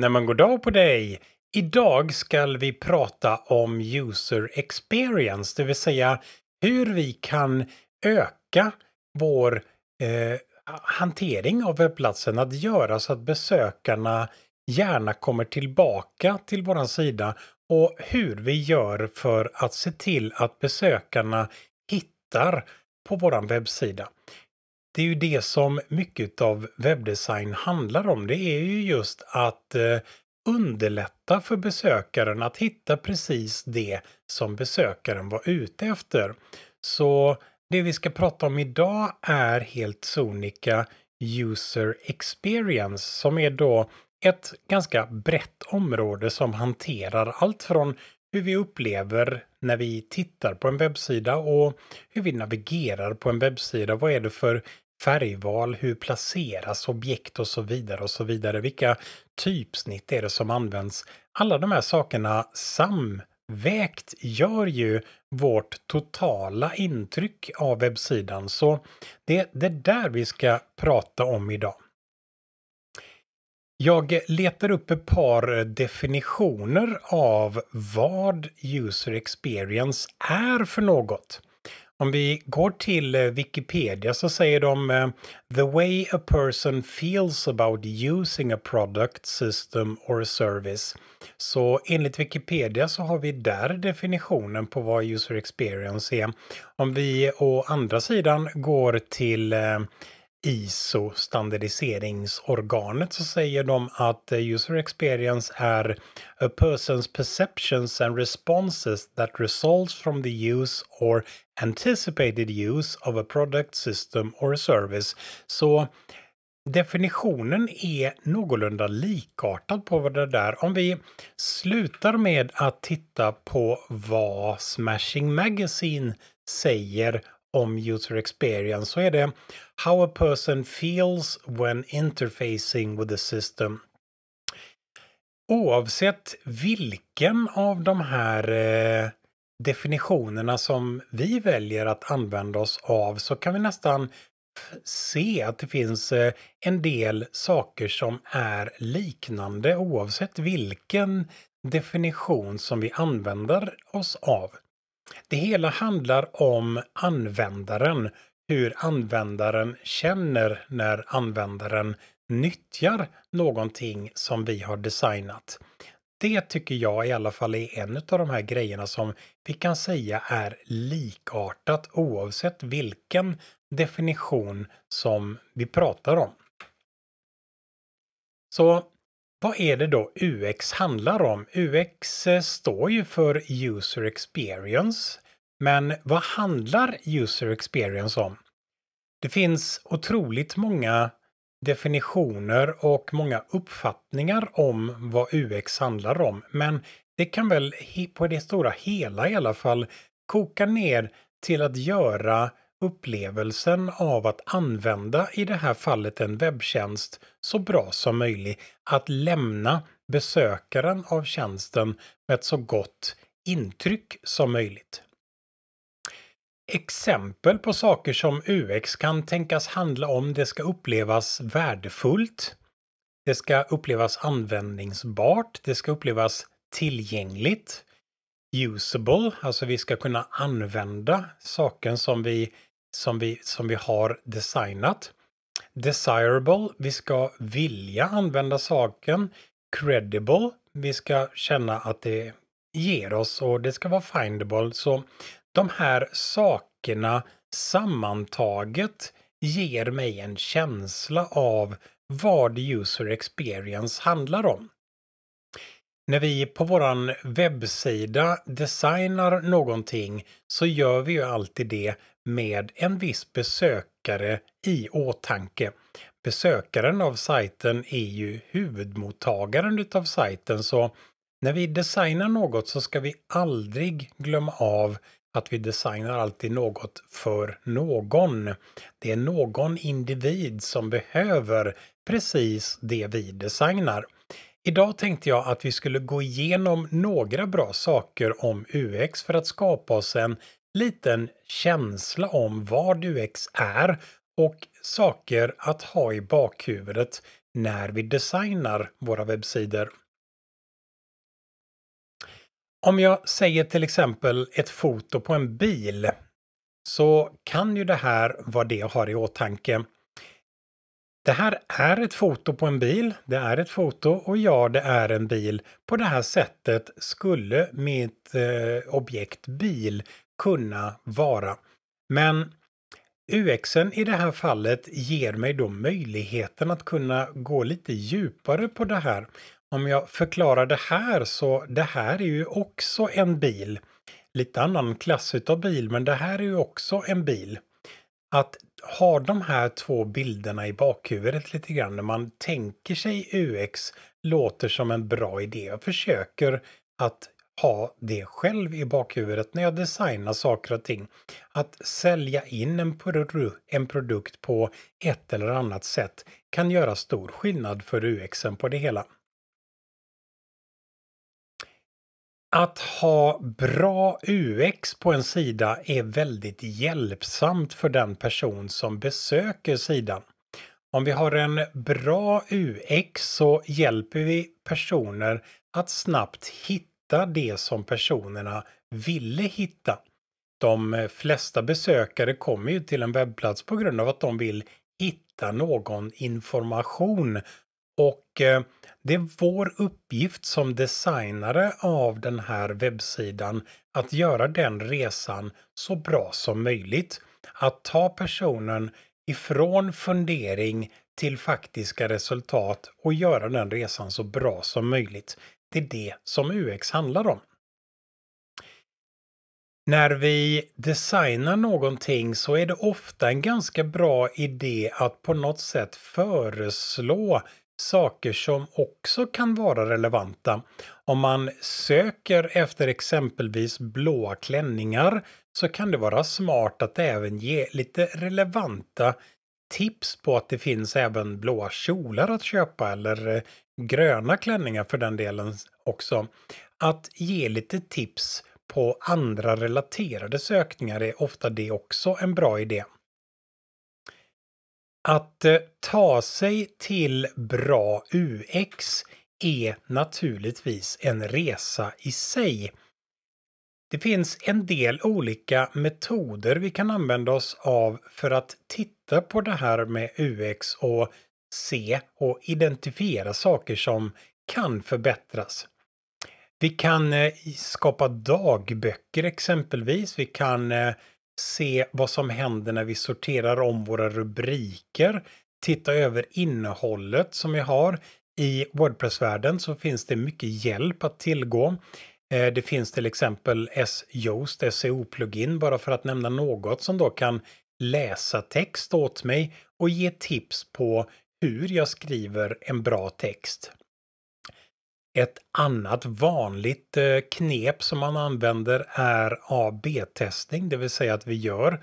när man går dag på dig. Idag skall vi prata om user experience, det vill säga hur vi kan öka vår eh, hantering av webbplatsen att göra så att besökarna gärna kommer tillbaka till våran sida och hur vi gör för att se till att besökarna hittar på våran webbsida det är ju det som mycket av webbdesign handlar om. Det är ju just att eh, underlätta för besökaren att hitta precis det som besökaren var ute efter. Så det vi ska prata om idag är helt sonika User Experience som är då ett ganska brett område som hanterar allt från hur vi upplever när vi tittar på en webbsida och hur vi navigerar på en webbsida. Vad är det för färgval, hur placeras objekt och så vidare och så vidare. Vilka typsnitt är det som används? Alla de här sakerna samvägt gör ju vårt totala intryck av webbsidan. Så det är det där vi ska prata om idag. Jag letar upp ett par definitioner av vad user experience är för något. Om vi går till eh, Wikipedia så säger de eh, “The way a person feels about using a product, system or service”. Så enligt Wikipedia så har vi där definitionen på vad user experience är. Om vi å andra sidan går till eh, ISO-standardiseringsorganet så säger de att user experience är a person's perceptions and responses that results from the use or anticipated use of a product, system or service. Så definitionen är någorlunda likartad på vad det där. Om vi slutar med att titta på vad Smashing Magazine säger om user experience så är det how a person feels when interfacing with the system. Oavsett vilken av de här eh, definitionerna som vi väljer att använda oss av så kan vi nästan se att det finns eh, en del saker som är liknande oavsett vilken definition som vi använder oss av. Det hela handlar om användaren hur användaren känner när användaren nyttjar någonting som vi har designat. Det tycker jag i alla fall är en av de här grejerna som vi kan säga är likartat oavsett vilken definition som vi pratar om. Så vad är det då UX handlar om? UX eh, står ju för User Experience. Men vad handlar user experience om? Det finns otroligt många definitioner och många uppfattningar om vad UX handlar om. Men det kan väl på det stora hela i alla fall koka ner till att göra upplevelsen av att använda i det här fallet en webbtjänst så bra som möjligt. Att lämna besökaren av tjänsten med ett så gott intryck som möjligt exempel på saker som UX kan tänkas handla om. Det ska upplevas värdefullt. Det ska upplevas användningsbart. Det ska upplevas tillgängligt. Usable, alltså vi ska kunna använda saken som vi, som vi, som vi har designat. Desirable, vi ska vilja använda saken. Credible, vi ska känna att det ger oss och det ska vara findable. Så de här sakerna sammantaget ger mig en känsla av vad user experience handlar om. När vi på våran webbsida designar någonting så gör vi ju alltid det med en viss besökare i åtanke. Besökaren av sajten är ju huvudmottagaren utav sajten så när vi designar något så ska vi aldrig glömma av att vi designar alltid något för någon. Det är någon individ som behöver precis det vi designar. Idag tänkte jag att vi skulle gå igenom några bra saker om UX för att skapa oss en liten känsla om vad UX är och saker att ha i bakhuvudet när vi designar våra webbsidor. Om jag säger till exempel ett foto på en bil så kan ju det här vara det jag har i åtanke. Det här är ett foto på en bil, det är ett foto och ja, det är en bil. På det här sättet skulle mitt eh, objekt bil kunna vara. Men UXen i det här fallet ger mig då möjligheten att kunna gå lite djupare på det här om jag förklarar det här så det här är ju också en bil. Lite annan klass utav bil men det här är ju också en bil. Att ha de här två bilderna i bakhuvudet lite grann när man tänker sig UX låter som en bra idé. Jag försöker att ha det själv i bakhuvudet när jag designar saker och ting. Att sälja in en, produ en produkt på ett eller annat sätt kan göra stor skillnad för UXen på det hela. Att ha bra UX på en sida är väldigt hjälpsamt för den person som besöker sidan. Om vi har en bra UX så hjälper vi personer att snabbt hitta det som personerna ville hitta. De eh, flesta besökare kommer ju till en webbplats på grund av att de vill hitta någon information och eh, det är vår uppgift som designare av den här webbsidan att göra den resan så bra som möjligt. Att ta personen ifrån fundering till faktiska resultat och göra den resan så bra som möjligt. Det är det som UX handlar om. När vi designar någonting så är det ofta en ganska bra idé att på något sätt föreslå saker som också kan vara relevanta. Om man söker efter exempelvis blåa klänningar så kan det vara smart att även ge lite relevanta tips på att det finns även blåa kjolar att köpa eller eh, gröna klänningar för den delen också. Att ge lite tips på andra relaterade sökningar är ofta det också en bra idé. Att eh, ta sig till bra UX är naturligtvis en resa i sig. Det finns en del olika metoder vi kan använda oss av för att titta på det här med UX och se och identifiera saker som kan förbättras. Vi kan eh, skapa dagböcker exempelvis. Vi kan eh, se vad som händer när vi sorterar om våra rubriker, titta över innehållet som vi har. I Wordpress-världen så finns det mycket hjälp att tillgå. Eh, det finns till exempel s SYoast, e SEO-plugin, bara för att nämna något som då kan läsa text åt mig och ge tips på hur jag skriver en bra text. Ett annat vanligt eh, knep som man använder är AB-testning, det vill säga att vi gör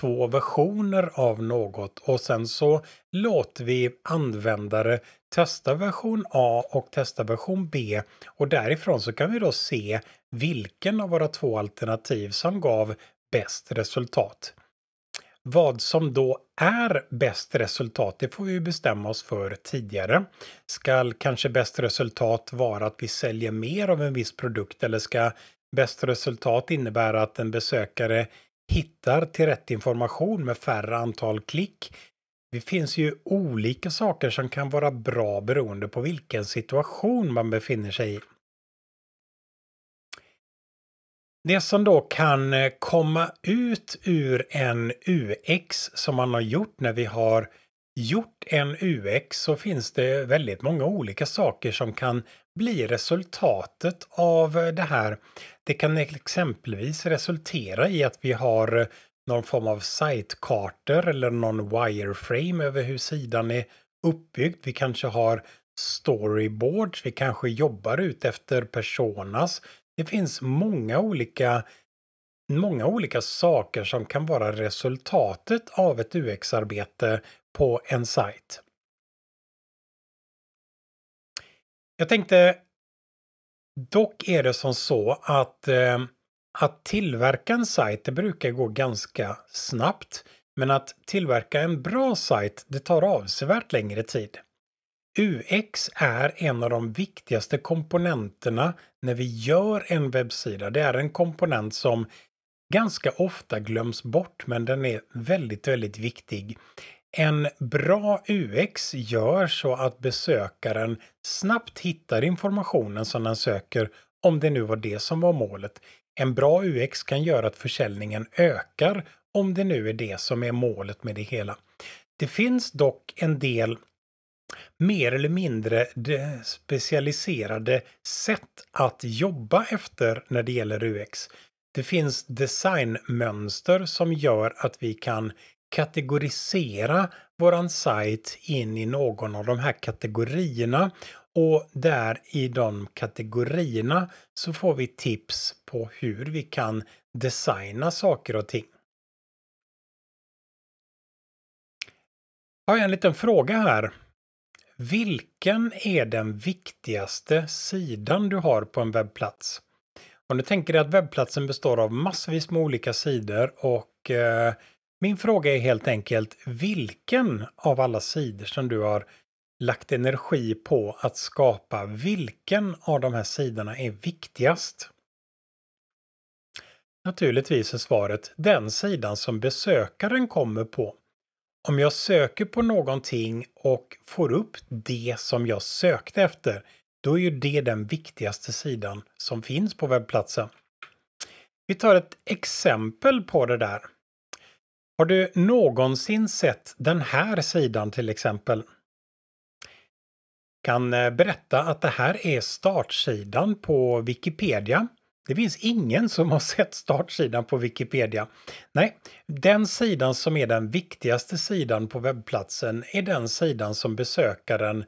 två versioner av något och sen så låter vi användare testa version A och testa version B och därifrån så kan vi då se vilken av våra två alternativ som gav bäst resultat. Vad som då är bäst resultat, det får vi ju bestämma oss för tidigare. Ska kanske bäst resultat vara att vi säljer mer av en viss produkt eller ska bäst resultat innebära att en besökare hittar till rätt information med färre antal klick? Det finns ju olika saker som kan vara bra beroende på vilken situation man befinner sig i. Det som då kan eh, komma ut ur en UX som man har gjort när vi har gjort en UX så finns det väldigt många olika saker som kan bli resultatet av eh, det här. Det kan exempelvis resultera i att vi har eh, någon form av sitekartor eller någon wireframe över hur sidan är uppbyggd. Vi kanske har storyboards, vi kanske jobbar ut efter personas. Det finns många olika, många olika saker som kan vara resultatet av ett UX-arbete på en sajt. Jag tänkte, dock är det som så att eh, att tillverka en sajt, det brukar gå ganska snabbt. Men att tillverka en bra sajt, det tar avsevärt längre tid. UX är en av de viktigaste komponenterna när vi gör en webbsida. Det är en komponent som ganska ofta glöms bort men den är väldigt, väldigt viktig. En bra UX gör så att besökaren snabbt hittar informationen som den söker om det nu var det som var målet. En bra UX kan göra att försäljningen ökar om det nu är det som är målet med det hela. Det finns dock en del mer eller mindre specialiserade sätt att jobba efter när det gäller UX. Det finns designmönster som gör att vi kan kategorisera våran sajt in i någon av de här kategorierna och där i de kategorierna så får vi tips på hur vi kan designa saker och ting. Har Jag en liten fråga här. Vilken är den viktigaste sidan du har på en webbplats? Om du tänker dig att webbplatsen består av massvis med olika sidor och eh, min fråga är helt enkelt vilken av alla sidor som du har lagt energi på att skapa, vilken av de här sidorna är viktigast? Naturligtvis är svaret den sidan som besökaren kommer på om jag söker på någonting och får upp det som jag sökte efter, då är ju det den viktigaste sidan som finns på webbplatsen. Vi tar ett exempel på det där. Har du någonsin sett den här sidan till exempel? Jag kan eh, berätta att det här är startsidan på Wikipedia det finns ingen som har sett startsidan på Wikipedia. Nej, den sidan som är den viktigaste sidan på webbplatsen är den sidan som besökaren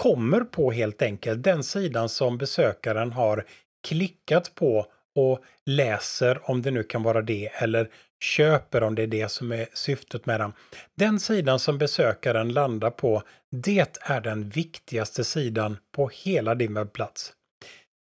kommer på helt enkelt. Den sidan som besökaren har klickat på och läser om det nu kan vara det eller köper om det är det som är syftet med den. Den sidan som besökaren landar på, det är den viktigaste sidan på hela din webbplats.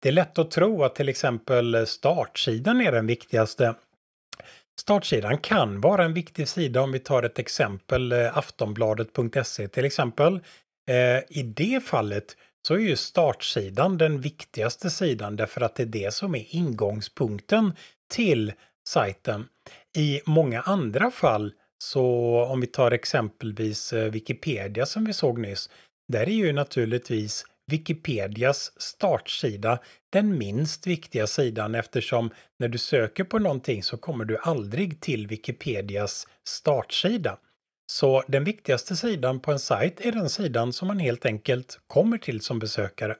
Det är lätt att tro att till exempel startsidan är den viktigaste. Startsidan kan vara en viktig sida om vi tar ett exempel, eh, aftonbladet.se till exempel. Eh, I det fallet så är ju startsidan den viktigaste sidan därför att det är det som är ingångspunkten till sajten. I många andra fall så om vi tar exempelvis eh, Wikipedia som vi såg nyss, där är ju naturligtvis Wikipedias startsida den minst viktiga sidan eftersom när du söker på någonting så kommer du aldrig till Wikipedias startsida. Så den viktigaste sidan på en sajt är den sidan som man helt enkelt kommer till som besökare.